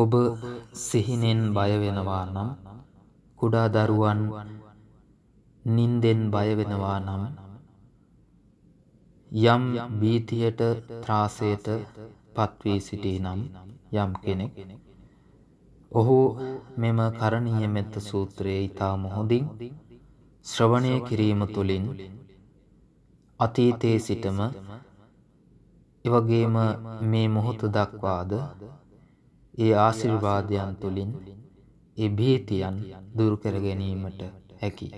ඔබ සිහිනෙන් බයවෙනවා නම් කුඩා දරුවන් නින්දෙන් බයවෙනවා නම් යම් බීතියට ත්‍රාසයට පත්වී සිටී නම් යම් කෙනෙක් ඔහු මෙම කරණීය මෙත්ත සූත්‍රයේ ඉතා මොහොඳින් ශ්‍රවණය කිරීම තුළින් අතීතයේ සිටම එවගේම මේ මොහොත දක්වාද ඒ ආශිර්වාදයන් තුළින් ඒ භීතියන් දුරු කර ගැනීමට හැකි.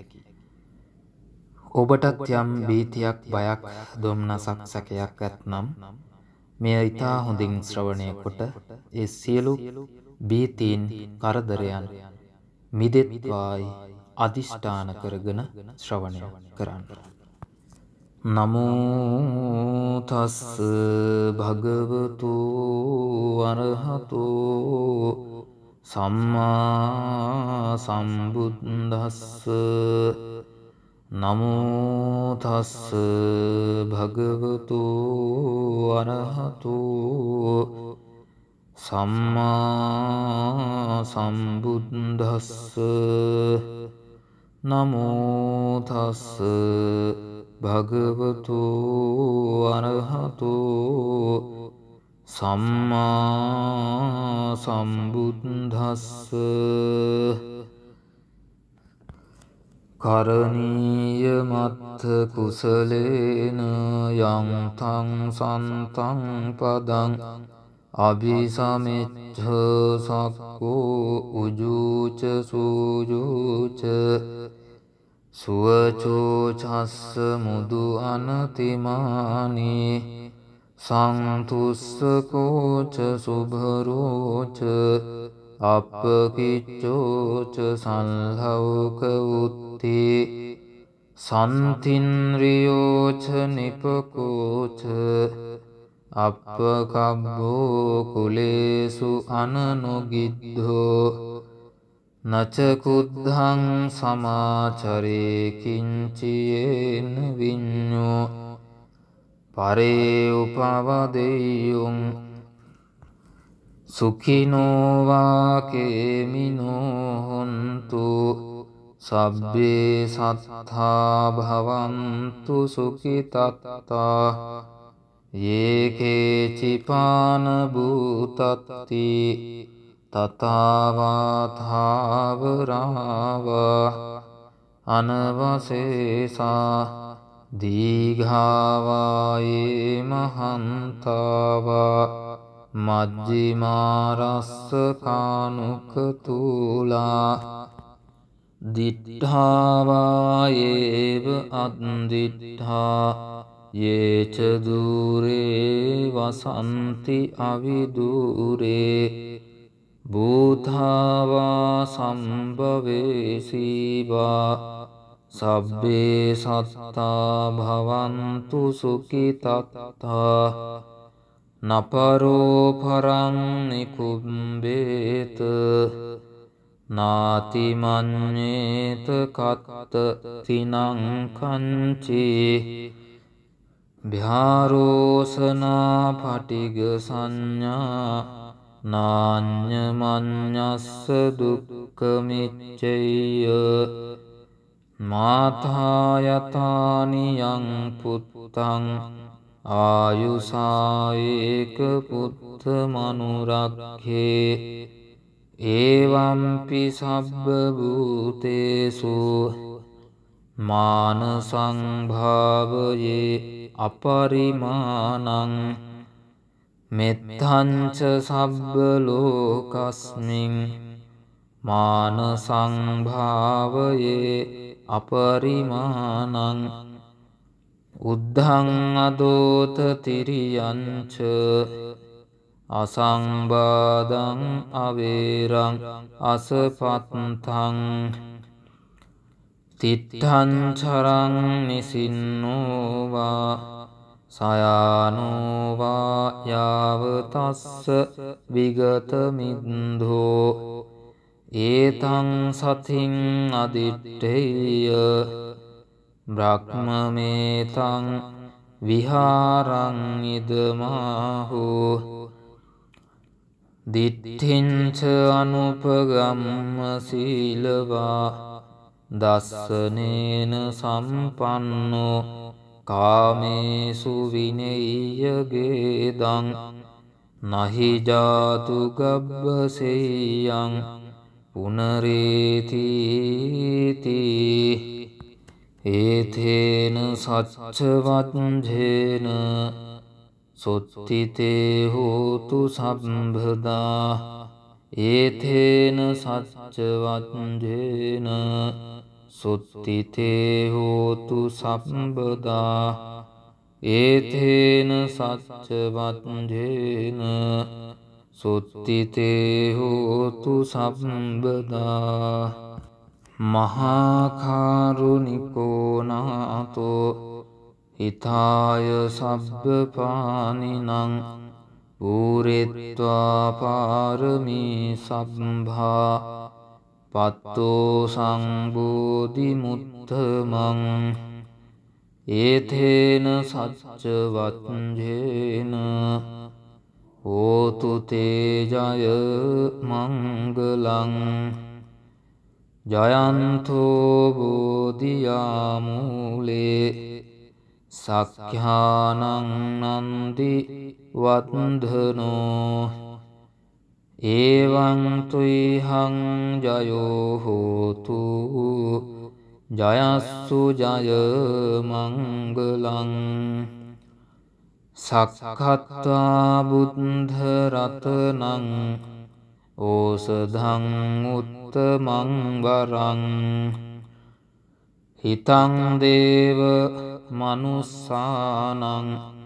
ඔබටත් යම් භීතියක් බයක් දුම්නසක් සැකයක් ඇත්නම් මෙය ඊතා හොඳින් ශ්‍රවණය කොට ඒ සියලු භීතීන් කරදරයන් මිදෙත්වායි අදිෂ්ඨාන කරගෙන ශ්‍රවණය කරන්න. නමුතස් භගවතු වරහතු සම්මා සම්බුද්දස්ස නමුතස් භගවතු වරහතු සම්මා සම්බුද්දස්ස නමෝතස්ස භගවතු අරහතු සම්මා සම්බුද්ධස්ස කරණීය මත්ත කුසලේන යන්තං සන්තං පදං අභිසමිච්ඡ සක්කෝ උජූච සූජූච සුවචෝචස්ස මුදු අනතිමානී සංතුස්සකෝච සුභරෝච අපකිච්චෝච සංහවක උත්තේ සන්තින්රියෝච නිපකෝච අපකබ්බෝ කුලේසු අනනුගිද්ධෝ නචකුද්ධං සමාචරේකින්චියේන විඤ්ඥෝ පරේ උපවදෙයුම් සුකිනෝවාකේමිනෝහොන්තු සබ්බේ සත්හා භවන්තු සුකිතත්තා ඒකේචිපානභූතත්තිී තතාවාථාවරාවා අනවසේසා දීඝාවායේ මහන්තාවා මජ්ජිමාරස්සකානුකතුූලා දිට්ඨාවායේව අන්දිට්ඨා යේච දූරේ වසන්ති අවිදූරේ භූතාවා සම්භවේසීවා සබ්බේ සත්තා භවන්තු සුකිතත්තා නපරෝ පරං නිකුම්බේත නාතිමන්නේත කත්ත තිනංකංචේ භ්‍යාරෝසනා පටිග සඥා නාඤ්‍යමඤ්ඤස්ස දුක්ඛමිච්ඡය මාථායතානියං පුත්තං ආයුසායේක පුත්ත මනුරක්හේ ඒවම්පි සබ්බ භූතේසු මාන සංභාවයේ අපරිමානං මෙත්තංච සබ්බ ලෝකස්මින් මාන සංභාවයේ අපරිමානං උද්ධං අදෝත තිරියංච අසංබාදං අවේරං අසපත්තං තිත්තංචරං නිසින්නෝවා සයානෝවායාවතස්ස විගතමින්දෝ ඒතං සතින් අදිට්ටෙය බ්‍රක්්මමේතං විහාරංඉදමාහු දිට්ඨිංච අනුපගම්ම සීලවා දස්සනේන සම්පන්නෝ කාමේසු විනෙයගේ දං නහිජාතු ගබ්බසෙයං පුනරේතිතිී ඒතේන සච්චවත්ජේන සොත්තිතේ හෝතු සම්බදා ඒතේන සච්චවත්ජේන සුත්තිතේ හෝතු සම්බදා ඒතේන සච්චවත්ජේන සුත්තිතේ හෝතු සම්බදා මහාකාරුණිකෝනාතෝ හිතාය සබ්බපානිනං පූරෙත්වා පාරමී සබ්භා පත්තෝ සංබෝධි මුත්තමං ඒතේන සච්චවත්ජේන ඕතුතේජය මංගලං ජයන්තෝබෝධියාමූලේ සක්්‍යානං නන්දි වත්ධනෝ ඒවං තුයිහං ජයෝ හෝතු ජයස්සු ජය මංගලං සක්හත්වා බුද්ධ රතනං ඕසධං උත්තමං වරං හිතං දේව මනුස්සානං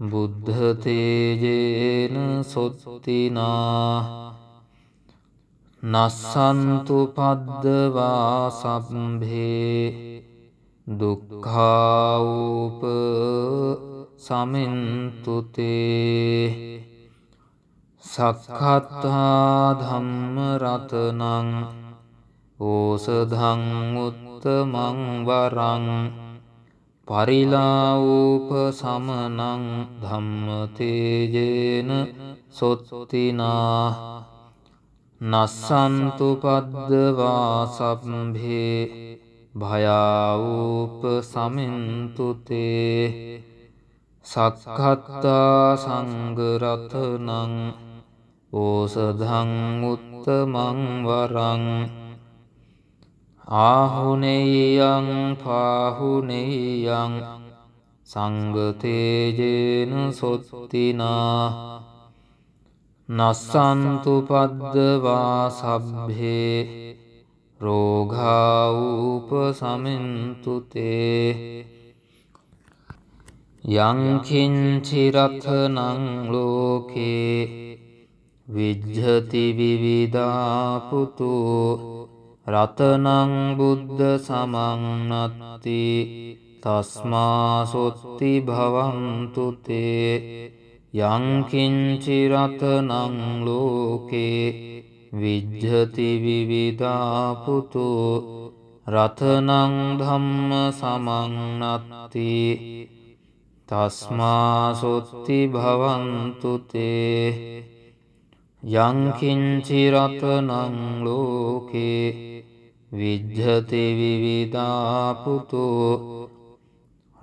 බුද්ධතේජේන සොත්තිනා නස්සන්තු පද්දවා සබ්භේ දුක්ඛාවූප සමින්තුතේ සක්හත්හා ධම්ම රතනං ඕසධං උත්තමං වරං පරිලාවූප සමනං ධම්මතේජේන සොත්තිනා නස්සන්තුපද්දවා සබ්භේ භයාවූප සමින්තුතේ සක්හත්තා සංගරතනං ඕසධං උත්තමං වරං ආහුනෙයං පාහුනෙයං සංගතේජන සොත්තිනා නස්සන්තු පද්දවා සබ්හේ රෝගාවූප සමින්තුතේ යංකින්චිරථනං ලෝකේ විජ්ජති විවිධාපුතුූ රතනං බුද්ධ සමන්නත්ති තස්මාසොත්ති භවන්තුතේ යංකින්චි රතනං ලෝකේ විජ්ජති විවිධාපුතු රතනං ධම්ම සමන්නත්ති තස්මාසොත්ති භවන්තුතේ යංකින්චි රතනං ලෝකේ විජ්ජති විවිධාපුතු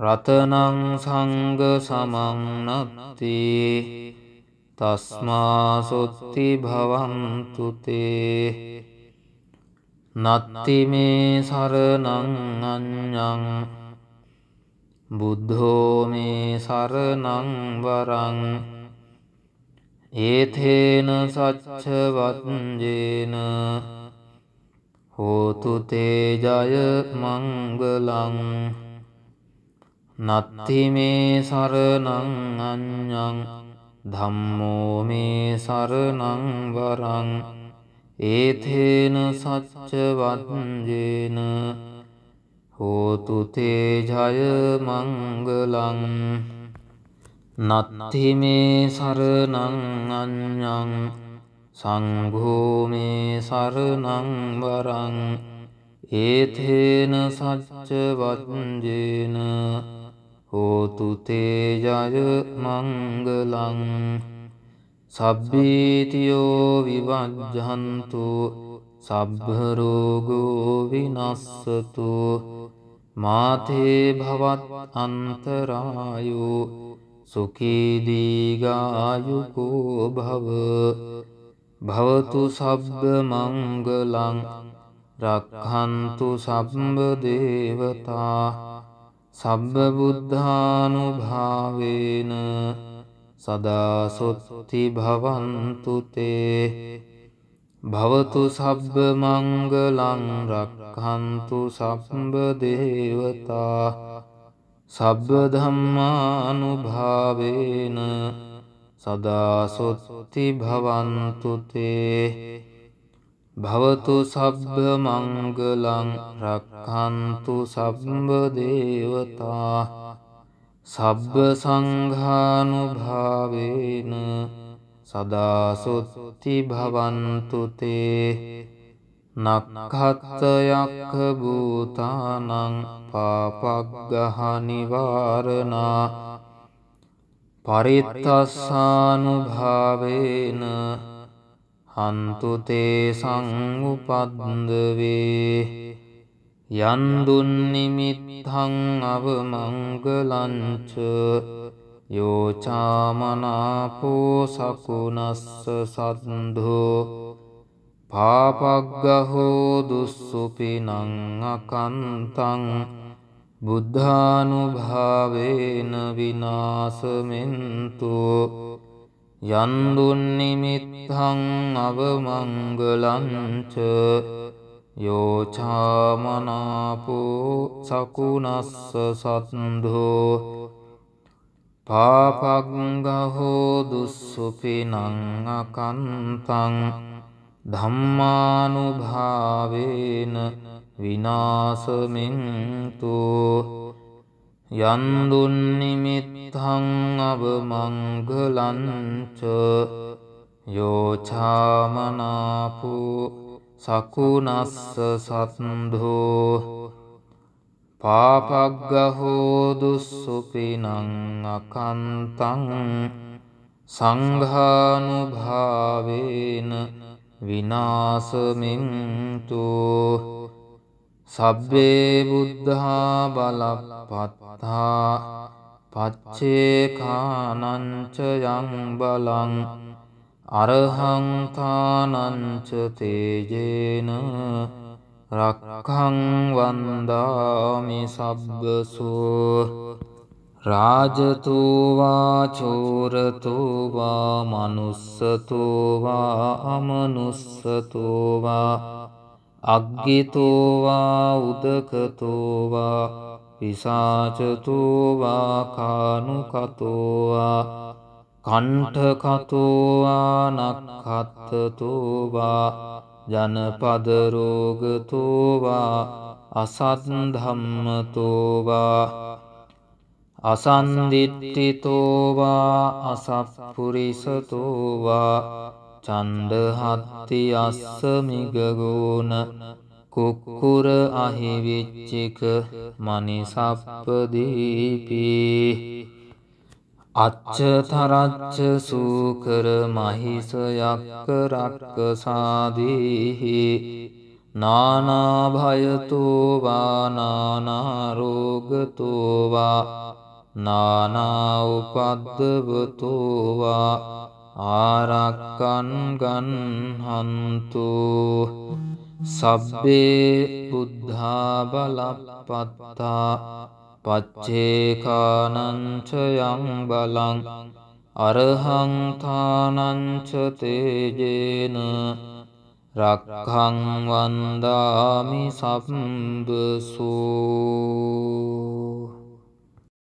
රතනං සංග සමන්නත්ති තස්මාසොත්ති භවන්තුතේ නත්ති මේ සරණං අඥං බුද්ධෝ මේ සරණං වරං ඒතේන සච්චවත්ජේන හෝතු තේජය මංගලං නත්ති මේ සරණං අඤ්ඤං ධම්මෝ මේ සරණං වරං ඒතේන සච්ච වත්ජේන හෝතු තේජය මංගලං නත්ති මේ සරණං අඤ්ඤං සංභූමේ සරණං වරං ඒතේන සච්ච වත්ජේන හෝතු තේ ජය මංගලං සබ්බීතියෝ විවජ්ජහන්තු සබ්බ රෝගෝ විනස්සතු මාතේ භවත් අන්තරායෝ සුඛී දීගායුකෝ භව භවතු සබ්බ මංගලං රක්හන්තු සබ්බ දේවතා සබ්බ බුද්ධානුභාවේන සදාසොත්ති භවන්තුතේ භවතු සබ්බ මංගලං රක්හන්තු සබ්බ දේවතා සබ්බ ධම්මානුභාවේන සදාසොත්ති භවන්තුතේ භවතු සබ්බ මංගලං රක්හන්තු සබ්බ දේවතා සබ්බ සංඝානු භාවේන සදාසොත්ති භවන්තුතේ නක්හත්තයක්ක භූතානං පාපක්ගහනිවාරණා පරිත්තස්සානුභාවේන හන්තුතේ සංඋපද්දවේ යන්දුන්නිමිත්හං අවමංගලංච යෝචාමනාපෝ සකුනස්ස සන්ධෝ පාපක්ගහෝ දුස්සුපිනං අකන්තං බුද්ධානුභාවේන විනාසමෙන්තු යන්දුන්නිමිත්හං අවමංගලංච යෝචාමනාපෝ සකුණස්ස සත්දෝ පාපක්ගහෝ දුස්සුපිනං අකන්තං ධම්මානුභාවේන විනාසමින්තු යන්දුන්නිමිත්හං අවමංගලන්ච යෝචාමනාපු සකුනස්ස සත්දෝ පාපක්ගහෝදුස්සුපිනං අකන්තං සංඝානුභාවේන විනාසමින්තු සබ්බේ බුද්ධා බලපත්තා පච්චේකානංච යං බලං අරහංතානංච තේජේන රක්කං වන්දාමි සබ්බසෝ රාජතුවා චෝරතුවා මනුස්සතුවා අමනුස්සතුවා අග්ගිතෝවා උදකතෝවා පිසාචතෝවා කානුකතෝවා කණ්ඨකතෝවා නක්කත්තතෝවා ජනපදරෝගතෝවා අසත්ධම්මතෝවා අසන්දිිට්ටිතෝවා අසපපුරිසතෝවා චන්ද හත්ති අස්ස මිගගෝන කුක්කුර අහිවිච්චික මනිසප්පදීපී අච්ච තරච්ච සූකර මහිසයක්ක රක්ක සාදීහි නානාභයතුවානානාරෝගතුවා නානාඋපද්දවතුවා ආරක්කන් ගන්හන්තු සබ්බේ බුද්ධා බලපත්තා පච්චේකානංච යං බලං අරහංතානංච තේජේන රක්හං වන්දාමි සබ්බසූ